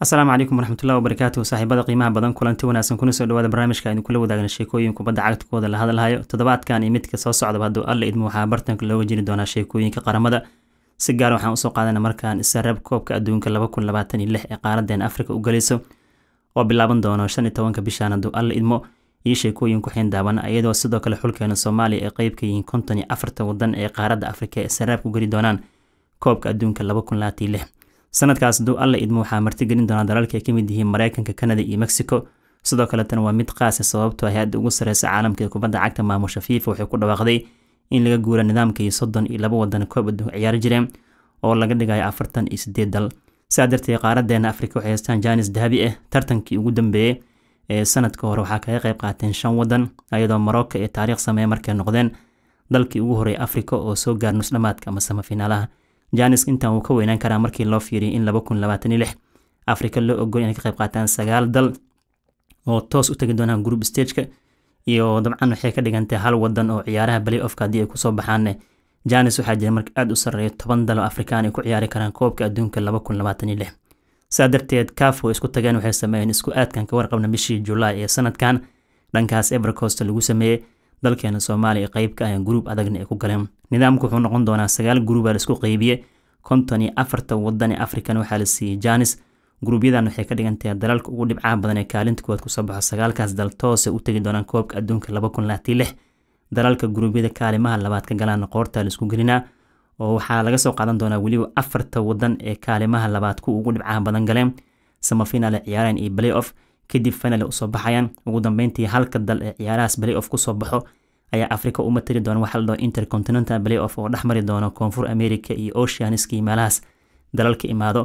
asalaamu calaykum waraxmatullahi wabarakaatu saaxiibada qiimaha badan kulanti wanaagsan kuna soo dhawaada barnaamijka aynu kula wadaagna sheekooyin kubadda cagta la hadalhayo toddobaadkan iyo midka soo socdaba hadduu alla idmo waxaa bartanka looga jiri doonaa sheekooyinka qaramada si gaar ah waxaan usoo qaadana markaan isaraab koobka adduunka ee qaaradeena afrika u galayso oo bilaaban doono shan iyo tobanka bishaan hadduu alla idmo iyo sheekooyin ku xiin iyadoo sidoo kale xulkeena soomaaliya ay qeybka yihiin konton iyo afartan wadan ee qaaradda afrika ee saraabka u geli doonaan koobka adduunka sanadkaas duu alla idmo waxaa martigelin doonaa dalalka ay ka mid yihiin mareykanka kanada iyo mexico sidoo kaleetana waa mid qaasa ah sababtoo ah hay-adda ugu sareysa caalamka ee kubadda cagta maamusha fiifa waxay ku dhawaaqday in laga guura nidaamkii soddon iyo laba wadan koob adduun ciyaari jireen oo laga dhigayo afartan iyo sideed dal sidaa darteed qaaradeena afrika waxay haystaan janis dahabi ah tartankii ugu dambeeyey ee sanadka hore waxaa kaga qayb qaateen shan wadan iyadoo marocco ee taariikh sameeye markay noqdeen dalkii ugu horey afrika oo soo gaar nusdhamaadka ama samafinaalaha janis intaan uu ka weynaan karaa markii loo fiiriyay in afrika loo ogoy inay ka qayb qaataan sagaal dal oo toos u tegi doonaan group stageka iyo dabcan waxay ka dhigantay hal wadan oo ciyaaraha balayofka haddii ay kusoo baxaanne janis waxaa jira marka aada u sarreeya toban dal oo afrikaan ay ku ciyaari karaan koobka adduunka saa darteed kaaf way isku tageen waxay sameeyeen isku aadkan ka warqabna bishii julaay ee sanadkan dhankaas ebercost lagu sameeyey dalkeena soomaaliya qeybka ah ee gruub adagna ay ku galeen nidaamku wuxuu noqon doonaa sagaal gruuba laisku qeybiye konton iyo afarta wadan ee afrikan waxaa la siiyey janis gruubyadan waxay ka dhigan tahay dalalka ugu dhibcaha badan ee kaalinta kuwaad kusoo baxo sagaalkaas dal toose u tegi doonaan koobka adduunka laba kun laati lix dalalka gruubyada kaalimaha labaad ka galaana qoorta laisku gelinaa oo waxaa laga soo qaadan doonaa weliba afarta wadan ee kaalimaha labaad ku ugu dhibcaha badan galeen samafinaale ciyaareen iyo balay off kadib finale usoo baxayaan ugu dambeyntii halka dal ee ciyaarahaas balay off kusoo baxo ayaa afrika u matali doona waxa la dhaho intercontinental playoff oo dhexmari doona koonfur america iyo oceaniski meelahaas dalalka imaado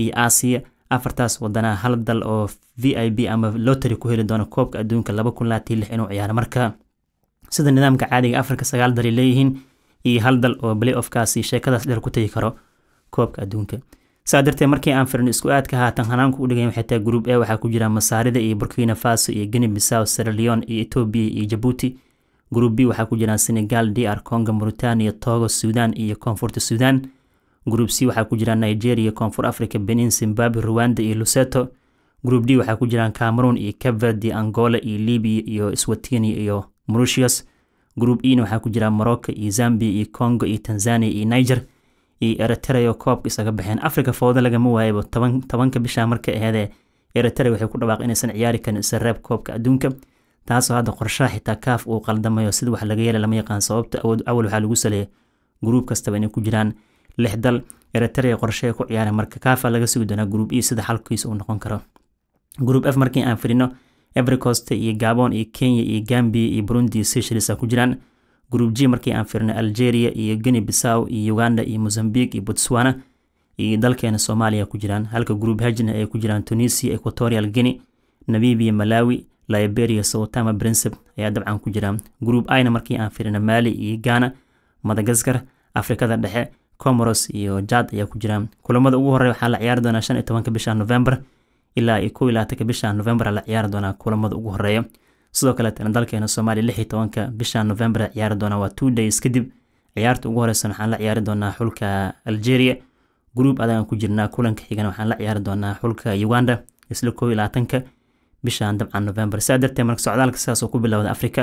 iyo aasiya afartaas wadana hal dal oo v i b ama lotary ku heli doona koobka adduunka laba kun laati lix inuu ciyaaro marka sida nidaamka caadiga ah, africa sagaal dalay leeyihiin iyo hal dal oo playoffkaasi sheekadaas dheer ku tegi karo koobka adduunka saa darteed markii aan firno isku aadka haatan hanaanku udhigayn waxay tahay gruub e waxaa ku jira masaarida iyo burkina faso iyo gini bisaw seralion iyo etoobiya iyo jabuuti grup b waxaa ku jiraan senegal dr congo mauritania togo suudan iyo koonfurta suudan grup c waxaa ku jiraan nigeria koonfur africa benin zimbabwe ruwanda iyo luseto grup d waxaa ku jiraan cameroon iyo cabverde angola iyo libia iyo swatini iyo morutius grup en waxaa ku jiraan morocco iyo zambia iyo congo iyo tanzania iyo niger iyo eritrea koobka isaga baxeen africa fooda lagama waayaba tobanka bisha marka aheedee eritrea waxay ku dhawaaq inaysan ciyaari karin isareeb koobka adduunka taasoo hadda qorshaha xitaa kaaf uu qaldamayo sida wax laga yeela lama yaqaan sababta awal waxaa lagu saleeya gruub kastaba inay ku jiraan lix dal eritrea qorshee ku ciyaara marka kaafa laga sugi doonaa gruub e sida xalkiisa uu noqon karo gruub f markii aan fidhino evercoste iyo gabon iyo kenya iyo gambia iyo burundi iyo seychelles ku jiraan gruub g markii aan firno algeria iyo guinea bissaw iyo uganda iyo mozambique iyo botswana iyo dalkeena soomaaliya ku jiraan halka gruub hajna ay ku jiraan tunisia equatorial guinea namibia malawi liberias oo tama brincep ayaa dabcan ku jira group ina markii aan firina maali iyo gaana madagaskar afrikada dhexe comoros iyo jad ayaa ku jira kulamada ugu horey waxaa la ciyaari doonaa shan iyo tobanka bisha november ilaa iyo kow iyo bisha november la ciyaari doonaa kulamada ugu horeeya sidoo kaleetna dalkeena soomaaliya lix iyo tobanka bisha november ciyaari doonaa waa two days kadib ciyaarta ugu horeysa waxaan la ciyaari doonaa xulka algeria group adagaan ku jirnaa kulanka xigana waxaan la ciyaari doonaa xulka uganda isla kow iyo labaatanka bishan dabcan november saa darteed marka socdaalka sidaas ku bilowda africa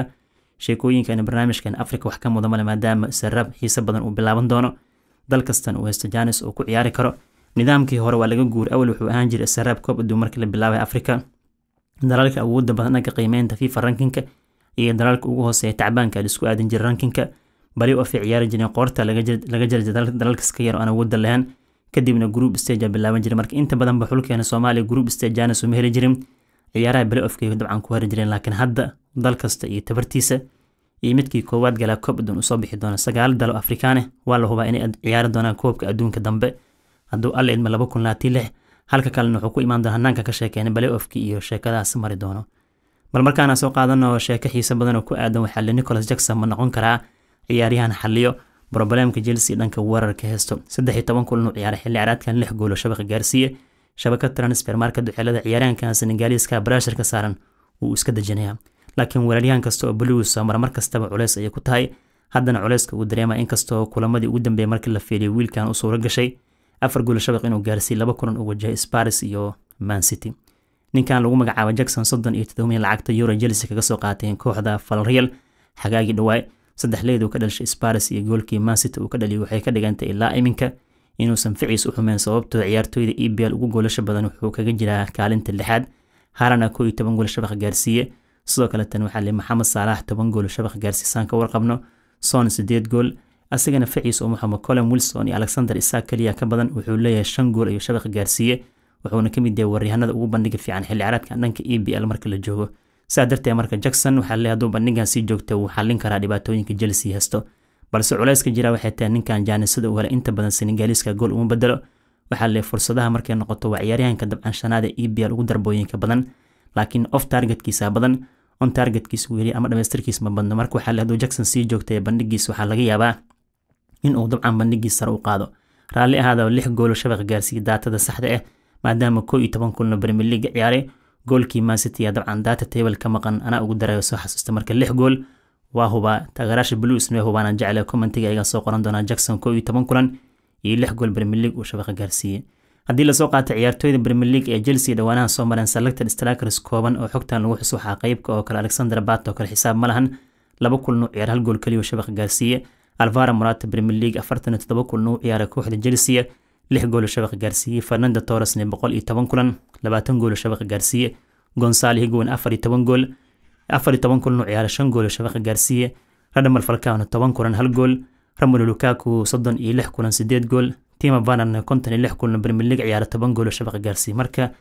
sheekooyinkan barnaamijkan africa wax ka muda maadaama sarab xiise badan uu bilaaban doono dal kastan uu haysto janis uu ku ciyaari karo nidaamkii hore waa laga guur awal wuxuu ahaan jiray saraab koob aduu markii la bilaabay africa dalalka awooda badan aga qiimeynta fifa rankinka iyo dalalka ugu hooseeya tacbaanka isku aadan jira rankinka bali afay ciyaari jireen qoorta laga jarjay dalalkaska yar aan awooda lahayn kadibna group stage bilaaban jiray marka inta badanba xulkeena soomaaliya group stage janis uma heli jirin ciyaaraha blyofka dabcan ku hari jireen laakiin hadda dal kasta iyo tabartiisa iyo midkii koowaad galaa koob adduun usoo bixi doona sagaal dal afrikaane waa la hubaa inay ciyaari doonaan koobka adduunka dambe hadduu alla idma laba kun labatii lix halka kalena wuxuu ku imaan doona hanaanka ka sheekeena blyofki iyo sheekadahaas mari doono bal markaana soo qaadano sheeko xiise badan oo ku aadan waxaa le nicholas jackson ma noqon karaa ciyaaryahan xaliyo brobalemka chelsea dhanka weerarka heesto saddex iyo toban kulan uu ciyaaray xilli caraadkan lix goolo shabaqa gaarsiiye shabakad transfer marka duxeelada ciyaaryahanka senegaliiska barasharka saaran wuu iska dejinayaa laakiin walaalyahan kasta oo boliwiis mara mar kastaba culeys ayay ku tahay haddana culeyska uu dareema inkastaoo kulamadii ugu dambeeyay markii la fiiliyay wiilkan u suuro gashay afar gula shabaq inuu gaarsiiy laba kulan uu wajahay sparis iyo mancity ninkan lagu magacaaba jackson soddon iyo todobain lacagta euro jelsi kaga soo qaateen kooxda falreal xagaagii dhawaay saddex leed uu ka dhalishay sparis iyo goolkii mancity uu ka dhaliya waxay ka dhigantay ilaa iminka inuusan ficiis u xumeyn sababtoo ciyaartoyda ebl ugu goolasha badan wuxuu kaga jiraa kaalinta lixaad harana koo iyo toban gool shabaq gaarsiiye sidoo kale tan waxaa le maxamed saalax toban gool shabaq gaarsiisaan ka warqabno son sideed gool asagana ficiis oo maxamed colin wilson iyo alexander isaaq keliya ka badan wuxuu leeyahay shan gool ayuu shabaq gaarsiiye wuxuuna ka mid yahay waryahanada ugu bandhiga fiican xilli caraadka dhanka e b l marka la joogo sidaa darteed marka jackson waxaa le hadduu bandhigan joogta wuu xallin karaa dhibaatooyinka chelsea hesto balse culayska jira waxay tahay ninkan jaanisada uu hele inta badan senegaaliska gool uma bedelo waxaa lee fursadaha markay noqoto waa ciyaaryahanka dabcanshanaada e b l ugu darbooyinka badan laakiin of taargetkiisa badan on taargetkiis weli ama dhamaystirkiis ma badno marka waxaa le haduu jackson sii joogtay bandhigiis waxaa laga yaabaa in uu dabcan bandhigiis sare u qaado raalli ahaada lix goolo shabaq gaarsiiyey daatada saxda ah maadaama koo iyo toban kulna bremier leaga ciyaaray goolkii mancity dabcan daata table maqan anaa ugu darayo soo xasuusta marka lix gool واهو با تغراش بلو اسمي هو بانا جعله كومنتيجا ايغا سوق رندونا جاكسون كوي تمن كلن يلح جول بريميرليج وشبكة جارسية هدي لا تعيار تويد بريميرليج إيه جلسي دوانا سومرن سالكتا ستراكرز سكوبان أو حكتان لوح سوحا قيبك أو كل ألكسندر باتو كل حساب ملهن لابا كل نوع عيار هالجول كلي وشبكة جارسية الفارة مرات بريميرليج افرتنا تدبا كل نوع عيار كوحدة جلسية لح جول وشبكة جارسية فرناندا تورس نبقول إيه تبان كولان لباتن قول وشبكة جارسية غونسالي هيجون أفر يتبان قول afar toban kulan u ciyaaray shan gool shabaqa gaarsiiye radha malfalkaano toban kulan hal gool ramolo lukaku soddon iyo lix kulan sideed gool tima banan konton iyo lix kulan bermilig ciyaara toban gool shabaqa gaarsiiye marka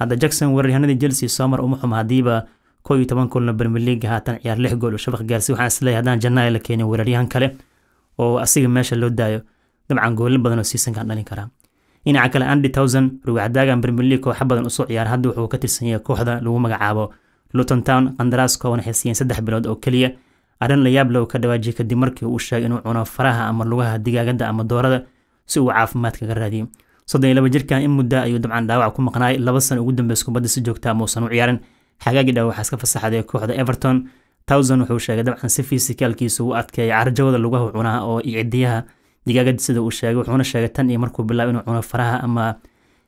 hadda jackson weeraryahanadii chelsea soomar uma xuma haddiiba koo iyo toban kulan bermilig haatan ciyaar lix gool shabaqa gaarsiye waxaan isleeyahay haddaan janaayo la keenin weeraryahan kale oo asiga meesha loo daayo dabcan goollo badan oo siisankaan dhalin karaa dhinaca kale andy towson ruwacdaagan bermilig kooxa badan usoo ciyaara hadda wuxuu ka tirsan yahay kooxda lagu magacaabo luton town qandaraaska una saddex bilood oo keliya arrin layaab low ka dhawaajiye kadib markii uu sheegay inuu cuno faraha ama lugaha digaagadda ama doorada si uu caafimaad kaga raadiyo soddon iyo laba jirkan in mudda ayuu dabcan dhaawac ku maqnaay laba sano ugu dambeys kubadda si joogta ama ah uusan u ciyaarin xagaagii dhaawac iska fasaxday kooxda everton towson wuxuu sheegay dabcan si fiisikaalkiisu u adkeeyay carjawada lugaha cunaha oo iyo cidiyaha digaagadda sida uu sheegay wuxuuna sheegay tan iyo markuu bilaabay inuu cuno faraha ama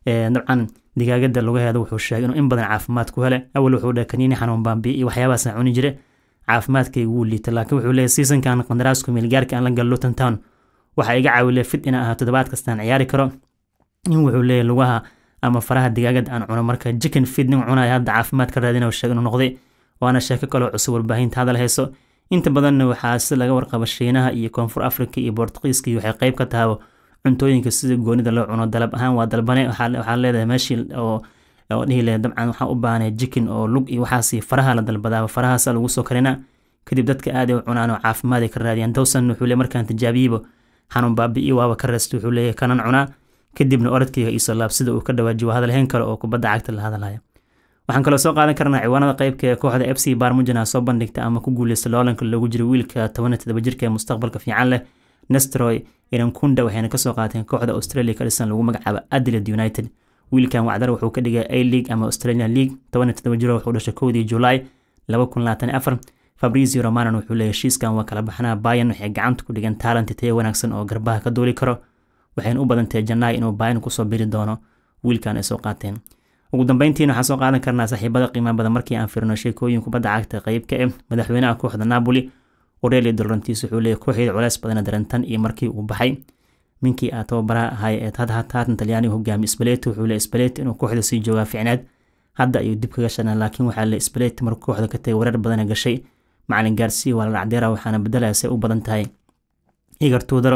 dabcan digaagada lugaheeda wuxuu sheegay inuu in badan caafimaad ku hele awal wuxuu dheh kaniini xanuun baambi iyo cuni jire caafimaadkayga wuu liita laakiin wuxuu leeyahy seasonkan qandaraasku meelgaarka aan la gallo luton town iga caawile fit inaan ahaa toddobaad kastaan ciyaari karo in wuxuu leeyahy lugaha ama faraha digaagad aan cuno marka jicken fit nin cunaya hadda caafimaad ka raadin sheeg inuu noqday waana sheeko kaloo cusub warbaahinta hadal hayso inta badanna waxaa si laga warqaba shiinaha iyo koonfur africa iyo bortuqiiska iyo waxay qayb ka tahabo cuntooyinka sida goonida loo cuno dalab ahaan waa dalbane waxaa leedahay meeshii oo dhihi lehe dabcan waxaa u baahanay jikin oo lug iyo waxaasi faraha la dalbadaaba farahaasa lagu soo karina kadib dadka aad u cunaan oo caafimaad ka raadiyaan dowsan wuxuu le markaan tijaabiyeyba xanuun baabi'i waaba ka reestay wuxuu leeyahay kanan cunaa kadibna orodkayga iisoo laab sida uu ka dhawaajiyo hadalhayn kale oo kubadda cagta la hadalhaya waxaan kaloo soo qaadan karnaa ciwaanada qaybka ee kooxda f c barmujana soo bandhigta ama ku guulaysta loolanka loogu jiray wiilka toban jirka ee mustaqbalka fiican leh nestroy inan kunda waxayna kasoo qaateen kooxda australia ka dhisan lagu magacaabo adelaide united wiilkan wacdar wuxuu ka dhigay a league ama australian league toban iyo todoba jiro wuxuu dhashay kowdii july laba kun labaatan afar fabrizio romanan wuxuu leeyahy heshiiskan waa kala baxnaa bayan waxay gacanta ku dhigan taalanti tayo wanaagsan oo garbaha ka duuli karo waxayna u badantahay janaay inuu bayan kusoo biri doono wiilkan ay soo qaateen ugu dambeyntiina waxaan soo qaadan karnaa saaxiibada qiimaha badan markii aan fiirno sheekooyin kubadda cagta qeyb ka eh madaxweynaha kooxda napoli Aurelio Dorantis wuxuu leeyahay kooxda culays badan darantan iyo markii uu baxay ninkii aa tababaraha ahay ee hadda haatan talyaaniga hogaami Spalletti wuxuu leeyahay Spalletti inuu kooxda sii joogaa ficnaad hadda ayuu dib kaga laakiin waxaa la Spalletti markuu kooxda ka tagay warar badan gashay macalin gaarsi waa la dhacdeeraa waxaana bedelaysa u badan tahay Igor Tudor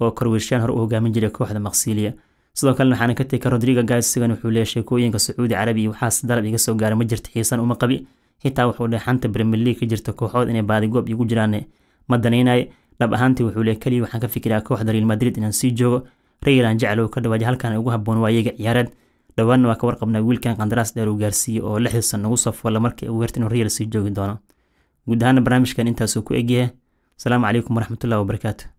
oo Croatian hore u hogaamin jiray kooxda Marsilia sidoo kale waxaana ka tagay Rodrigo Gaes sigan wuxuu leeyahay sheekooyinka Sacuudi Carabi waxaas dalab iga soo gaaray ma jirta xiisan uma qabi xitaa wuxuu dhahay xanta premier league ka jirta kooxood inay baadigoob igu jiraane ma danaynayo dhab ahaantii wuxuu leey keliya waxaan ka fikiraa kooxda real madrid inaan sii joogo reyalan jeclow ka dhawaaja halkan ugu habboon waayaga ciyaareed dhowaanna waa ka warqabnaa wiilkan qandaraas dheer uu gaarsiiyey oo lixdiisan soo safwalla markii uu heerta inuu reyal sii joogi doono guud ahaana barnaamijkan intaasuu ku egyahay asalaamu calaykum waraxmatullahi wabarakaatu